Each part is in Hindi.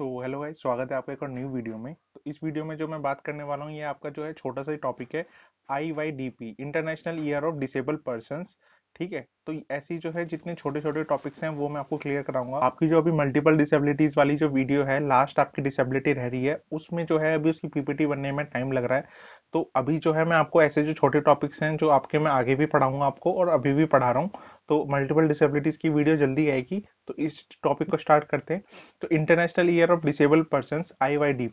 सो हेलो गाइस स्वागत है आपका एक और न्यू वीडियो में तो इस वीडियो में जो मैं बात करने वाला हूँ ये आपका जो है छोटा सा ही टॉपिक है I Y D P international year of disable person ठीक है तो ऐसी जो है जितने छोटे छोटे टॉपिक्स हैं वो मैं आपको क्लियर कराऊंगा आपकी जो अभी मल्टीपल डिसेबिलिटीज वाली जो वीडियो है लास्ट आपकी डिसेबिलिटी रह रही है उसमें जो है अभी उसकी पीपीटी बनने में टाइम लग रहा है तो अभी जो है मैं आपको ऐसे जो छोटे टॉपिक्स हैं जो आपके मैं आगे भी पढ़ाऊंगा आपको और अभी भी पढ़ा रहा हूँ तो मल्टीपल डिसेबिलिटीज की वीडियो जल्दी आएगी तो इस टॉपिक को स्टार्ट करते हैं तो international year of disable person I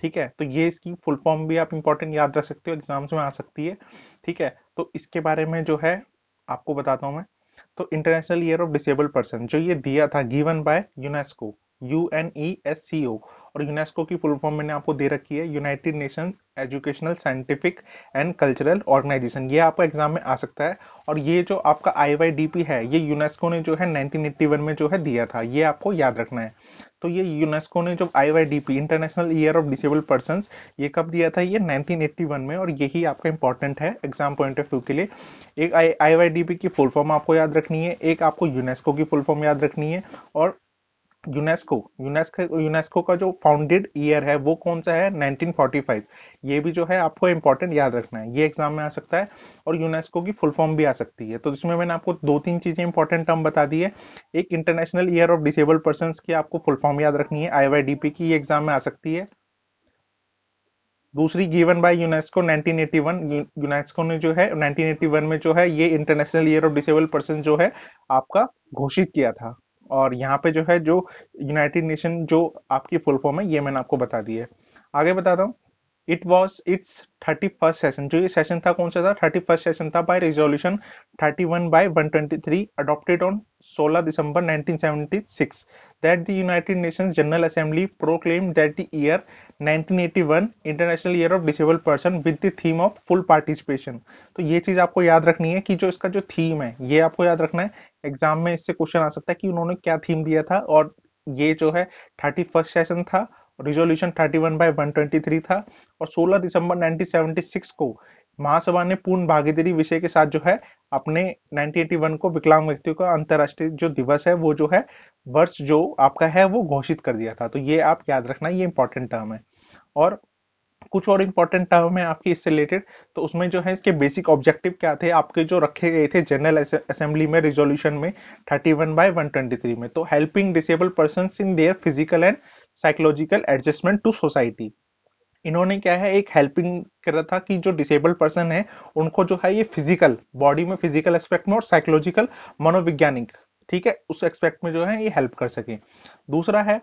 ठीक है तो ये इसकी फुल फॉर्म भी आप इंपॉर्टेंट याद रख सकते हो एग्जाम्स में आ सकती है ठीक है तो इसके बारे में जो है आपको बताता हूँ मैं तो international year of disabled person जो ये दिया था given by UNESCO U N E S C O और यूनेस्को की फुल फॉर्म मैंने आपको दे रखी है United Nation educational scientific and cultural organization ये आपका एग्जाम में आ सकता है और ये जो आपका आई वाई डी पी है ये यूनेस्को ने जो है 1981 में जो है दिया था ये आपको याद रखना है तो ये यूनेस्को ने जो I international year of disabled person ये कब दिया था ये 1981 में और यही आपका इंपॉर्टेंट है एग्जाम पॉइंट ऑफ व्यू के लिए एक आई की फुल फॉर्म आपको याद रखनी है एक आपको यूनेस्को की फुल फॉर्म याद रखनी है और यूनेस्को यूनेस्को यूनेस्को का जो फाउंडेड ईयर है वो कौन सा है 1945 ये भी जो है आपको इंपॉर्टेंट याद रखना है ये एग्जाम में आ सकता है और यूनेस्को की फुल फॉर्म भी आ सकती है तो इसमें मैंने आपको दो तीन चीजें इंपॉर्टेंट टर्म बता दी है एक international year of disable person की आपको फुल फॉर्म याद रखनी है आईवाईडीपी की ये एग्जाम में आ सकती है दूसरी गिवन बाय यूनेस्को 1981 यूनेस्को ने जो है 1981 में जो है ये international year of disable person जो है आपका घोषित किया था और यहाँ पे जो है जो यूनाइटेड नेशन जो आपकी फुल फॉर्म है ये मैंने आपको बता दी है आगे बताता हूँ it was it's thirty first session जो ये सेशन था कौन सा था थर्टी फर्स्ट सेशन था by resolution thirty one by one twenty three adopted on सोलह दिसंबर nineteen seventy six that the United Nation general assembly proclaim that the year nineteen eighty one international year of disable person with the theme of full participation तो ये चीज़ आपको याद रखनी है कि जो इसका जो थीम है ये आपको याद रखना है एग्जाम में इससे क्वेश्चन आ सकता है कि उन्होंने क्या थीम दिया था और ये जो है थर्टी फर्स्ट सेशन था रिजोल्यूशन 31 बाय थ्री था और 16 दिसंबर 1976 को महासभा ने पूर्ण भागीदारी विषय के साथ जो है अपने 1981 को विकलांग व्यक्तियों का अंतर्राष्ट्रीय जो दिवस है वो जो है वर्ष जो आपका है वो घोषित कर दिया था तो ये आप याद रखना ये इंपॉर्टेंट टर्म है और कुछ और इंपॉर्टेंट टर्म है आपकी इससे रिलेटेड तो उसमें जो है इसके बेसिक ऑब्जेक्टिव क्या थे आपके जो रखे गए थे जनरल असेंबली में रिजोल्यूशन में 31 वन बाय 123 में तो helping disable person in their physical and psychological adjustment to society इन्होंने क्या है एक हेल्पिंग कर रहा था कि जो डिसेबल्ड पर्सन है उनको जो है ये फिजिकल बॉडी में फिजिकल एस्पेक्ट में और साइकोलॉजिकल मनोवैज्ञानिक ठीक है उस एक्सपेक्ट में जो है ये हेल्प कर सके दूसरा है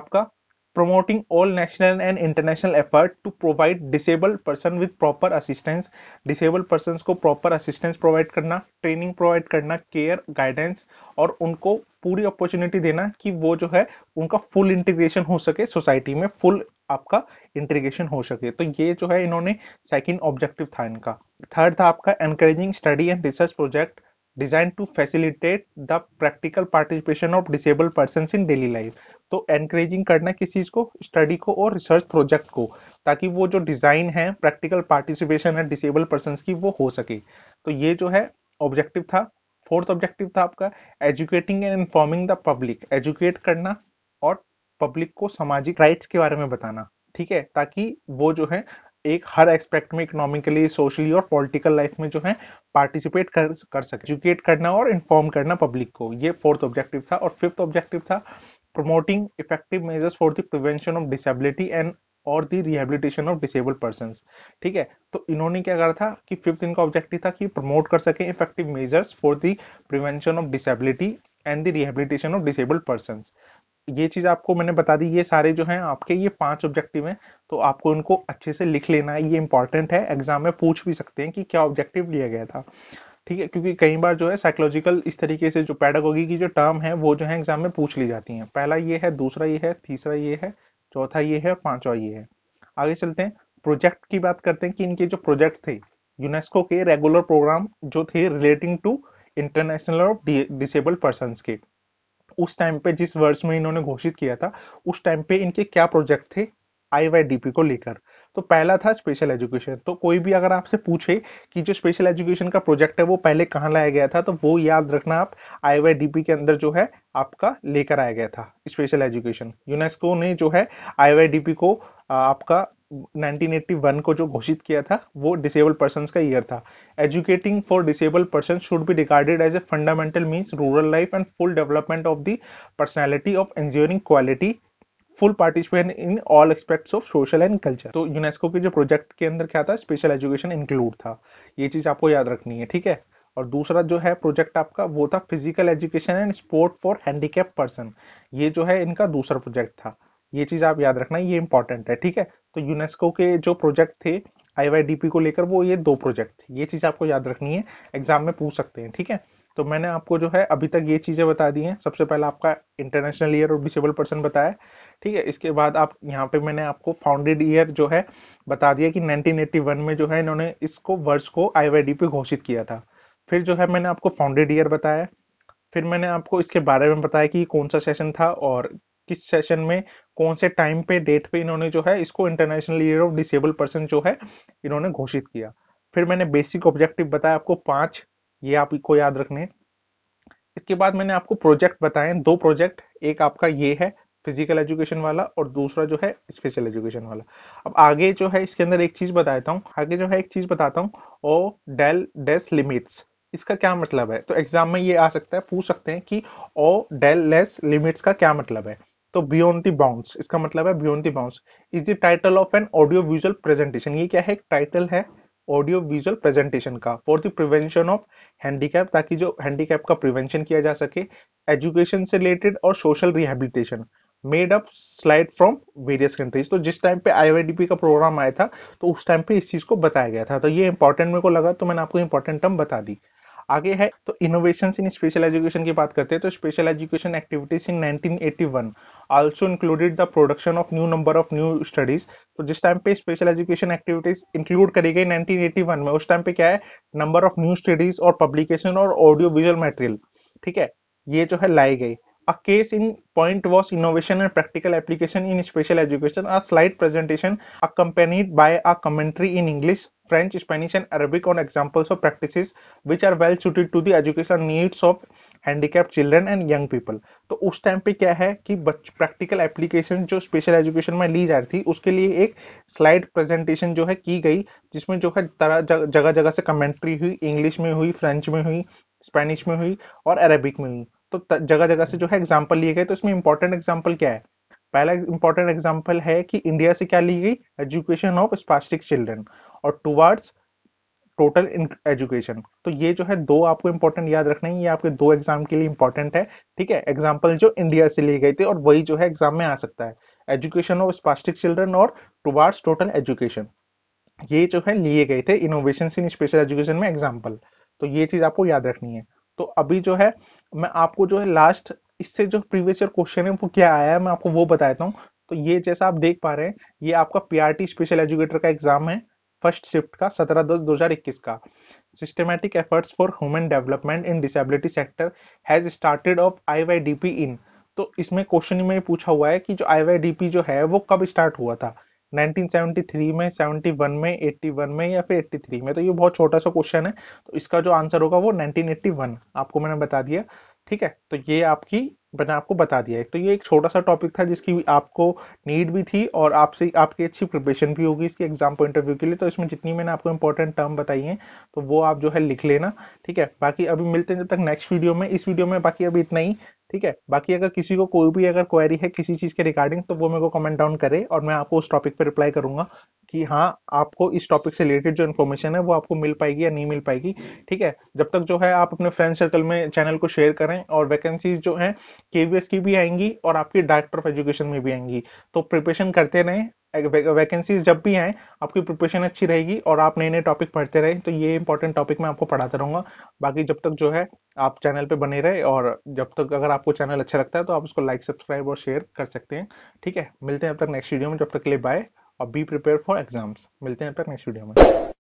आपका promoting all national and international effort to provide disabled person with proper assistance disabled persons ko proper assistance provide karna training provide karna care guidance aur unko puri opportunity dena ki wo jo hai unka full integration ho sake society mein full आपका इंटीग्रेशन हो सके तो ये जो है इन्होंने सेकंड ऑब्जेक्टिव था इनका थर्ड था आपका encouraging study and research project design to facilitate the practical participation of disable person in daily life तो एनकरेजिंग करना किस चीज़ को स्टडी को और रिसर्च प्रोजेक्ट को ताकि वो जो डिज़ाइन है प्रैक्टिकल पार्टिसिपेशन है डिसेबल पर्सन की वो हो सके तो ये जो है ऑब्जेक्टिव था फोर्थ ऑब्जेक्टिव था आपका educating and informing the public educate करना और पब्लिक को सामाजिक राइट्स के बारे में बताना ठीक है ताकि वो जो है एक हर एस्पेक्ट में इकोनॉमिकली सोशली और पॉलिटिकल लाइफ में जो है पार्टिसिपेट कर कर सके एजुकेट करना और इन्फॉर्म करना पब्लिक को ये फोर्थ ऑब्जेक्टिव था और फिफ्थ ऑब्जेक्टिव था promoting effective measures for the prevention of disability and और the rehabilitation of disable person ठीक है तो इन्होंने क्या करा था कि फिफ्थ इनका ऑब्जेक्टिव था कि प्रमोट कर सके effective measures for the prevention of disability and the rehabilitation of disable person ये चीज आपको मैंने बता दी ये सारे जो हैं आपके ये पांच ऑब्जेक्टिव हैं तो आपको इनको अच्छे से लिख लेना है ये इंपॉर्टेंट है एग्जाम में पूछ भी सकते हैं कि क्या ऑब्जेक्टिव लिया गया था ठीक है क्योंकि कई बार जो है साइकोलॉजिकल इस तरीके से जो पैडागोगी की जो टर्म है वो जो है एग्जाम में पूछ ली जाती है पहला ये है दूसरा ये है तीसरा ये है चौथा ये है पांचवा ये है आगे चलते हैं प्रोजेक्ट की बात करते हैं कि इनके जो प्रोजेक्ट थे यूनेस्को के रेगुलर प्रोग्राम जो थे relating to international of disabled person के उस टाइम पे जिस वर्ष में इन्होंने घोषित किया था उस टाइम पे इनके क्या प्रोजेक्ट थे आई को लेकर तो पहला था स्पेशल एजुकेशन तो कोई भी अगर आपसे पूछे कि जो स्पेशल एजुकेशन का प्रोजेक्ट है वो पहले कहाँ लाया गया था तो वो याद रखना आप आई के अंदर जो है आपका लेकर आया गया था स्पेशल एजुकेशन यूनेस्को ने जो है आई को आपका 1981 को जो घोषित किया था वो डिसेबल पर्सन का ईयर था educating for disable person should be regarded as a fundamental means rural life and full development of the personality of ensuring quality full participation in all aspects of social and culture तो यूनेस्को के जो प्रोजेक्ट के अंदर क्या था स्पेशल एजुकेशन इंक्लूड था ये चीज आपको याद रखनी है ठीक है और दूसरा जो है प्रोजेक्ट आपका वो था physical education and sport for handicap person ये जो है इनका दूसरा प्रोजेक्ट था ये चीज आप याद रखना ये इंपॉर्टेंट है ठीक है तो यूनेस्को के जो प्रोजेक्ट थे आई को लेकर वो ये दो प्रोजेक्ट थे ये चीज आपको याद रखनी है एग्जाम में पूछ सकते हैं ठीक है तो मैंने आपको जो है अभी तक ये चीजें बता दी हैं सबसे पहला आपका इंटरनेशनल ईयर और डिसेबल पर्सन बताया ठीक है इसके बाद आप यहाँ पे मैंने आपको फाउंडेड ईयर जो है बता दिया कि 1981 में जो है इन्होंने इसको वर्ष को आई पे घोषित किया था फिर जो है मैंने आपको फाउंडेड ईयर बताया फिर मैंने आपको इसके बारे में बताया कि कौन सा सेशन था और किस सेशन में कौन से टाइम पे डेट पे इन्होंने जो है इसको international year of disable person जो है इन्होंने घोषित किया फिर मैंने बेसिक ऑब्जेक्टिव बताया आपको पांच ये आपको याद रखने इसके बाद मैंने आपको प्रोजेक्ट बताए दो प्रोजेक्ट एक आपका ये है फिजिकल एजुकेशन वाला और दूसरा जो है स्पेशल एजुकेशन वाला अब आगे जो है इसके अंदर एक चीज बताता हूँ आगे जो है एक चीज बताता हूँ ओ डेल डेस लिमिट्स इसका क्या मतलब है तो एग्जाम में ये आ सकता है पूछ सकते हैं कि ओ डेल लेस लिमिट्स का क्या मतलब है तो बियॉन्ड दी बाउंड्स इसका मतलब है beyond the bounds is the title of an audio visual presentation ये क्या है एक टाइटल है ऑडियो विजुअल प्रेजेंटेशन का for the prevention of handicap ताकि जो हैंडीकैप का प्रिवेंशन किया जा सके एजुकेशन से रिलेटेड और social rehabilitation made up slide from various countries तो जिस टाइम पे आईआईडीपी का प्रोग्राम आया था तो उस टाइम पे इस चीज को बताया गया था तो ये इंपॉर्टेंट मेरे को लगा तो मैंने आपको इंपॉर्टेंट टर्म बता दी आगे है तो इनोवेशन इन स्पेशल एजुकेशन की बात करते हैं तो special education activities in 1981 also included the production of new number of new studies तो जिस टाइम पे स्पेशल एजुकेशन एक्टिविटीज इंक्लूड करी गई 1981 में उस टाइम पे क्या है नंबर ऑफ न्यू स्टडीज और पब्लिकेशन और ऑडियो विजुअल मटेरियल ठीक है ये जो है लाई गई A case in point was innovation and practical application in special education. A slide presentation accompanied by a commentary in English, French, Spanish, and Arabic on examples of practices which are well suited to the educational needs of handicap children and young people तो उस टाइम पे क्या है कि प्रैक्टिकल एप्लीकेशन जो स्पेशल एजुकेशन में ली जा रही थी उसके लिए एक स्लाइड प्रेजेंटेशन जो है की गई जिसमें जो है जगह जगह से कमेंट्री हुई इंग्लिश में हुई फ्रेंच में हुई स्पेनिश में हुई और अरेबिक में हुई तो जगह जगह से जो है एग्जाम्पल लिए गए तो इसमें इंपॉर्टेंट एग्जाम्पल क्या है पहला इंपॉर्टेंट एग्जाम्पल है कि इंडिया से क्या ली गई एजुकेशन ऑफ स्पास्टिक चिल्ड्रन और टुवर्ड्स टोटल एजुकेशन तो ये जो है दो आपको इंपॉर्टेंट याद रखना है ये आपके दो एग्जाम के लिए इंपॉर्टेंट है ठीक है एग्जाम्पल जो इंडिया से लिए गए थे और वही जो है एग्जाम में आ सकता है एजुकेशन ऑफ स्पास्टिक चिल्ड्रन और टुवर्ड्स टोटल एजुकेशन ये जो है लिए गए थे इनोवेशन इन स्पेशल एजुकेशन में एग्जाम्पल तो ये चीज आपको याद रखनी है तो अभी जो है मैं आपको जो है लास्ट इससे जो प्रीवियस ईयर क्वेश्चन है वो क्या आया है मैं आपको वो बताता हूँ तो ये जैसा आप देख पा रहे हैं ये आपका पीआरटी स्पेशल एजुकेटर का एग्जाम है फर्स्ट शिफ्ट का सत्रह दस दो हजार इक्कीस का systematic efforts for human development in disability sector has started of IYDP in तो इसमें क्वेश्चन में पूछा हुआ है कि जो आईवाईडीपी जो है वो कब स्टार्ट हुआ था 1973 में 71 में 81 में या फिर 83 में तो ये बहुत छोटा सा क्वेश्चन है तो इसका जो आंसर होगा वो 1981 आपको मैंने बता दिया ठीक है तो ये आपकी मैंने आपको बता दिया है तो ये एक छोटा सा टॉपिक था जिसकी आपको नीड भी थी और आपसे आपकी अच्छी प्रिपरेशन भी होगी इसके एग्जाम पॉइंट ऑफ व्यू के लिए तो इसमें जितनी मैंने आपको इंपॉर्टेंट टर्म बताई है तो वो आप जो है लिख लेना ठीक है बाकी अभी मिलते हैं जब तक नेक्स्ट वीडियो में इस वीडियो में बाकी अभी इतना ही ठीक है बाकी अगर किसी को कोई भी अगर क्वेरी है किसी चीज के रिगार्डिंग तो वो मेरे को कमेंट डाउन करे और मैं आपको उस टॉपिक पर रिप्लाई करूंगा कि हाँ आपको इस टॉपिक से रिलेटेड जो इन्फॉर्मेशन है वो आपको मिल पाएगी या नहीं मिल पाएगी ठीक है जब तक जो है आप अपने फ्रेंड सर्कल में चैनल को शेयर करें और वैकेंसीज जो है केवीएस की भी आएंगी और आपकी डायरेक्टर ऑफ एजुकेशन में भी आएंगी तो प्रिपरेशन करते रहें वैकेंसीज जब भी आए आपकी प्रिपरेशन अच्छी रहेगी और आप नए नए टॉपिक पढ़ते रहे तो ये इंपॉर्टेंट टॉपिक मैं आपको पढ़ाता रहूंगा बाकी जब तक जो है आप चैनल पे बने रहे और जब तक अगर आपको चैनल अच्छा लगता है तो आप उसको लाइक सब्सक्राइब और शेयर कर सकते हैं ठीक है मिलते हैं अब तक नेक्स्ट वीडियो में जब तक के लिए बाय और बी प्रिपेयर फॉर एग्जाम्स मिलते हैं अब तक नेक्स्ट वीडियो में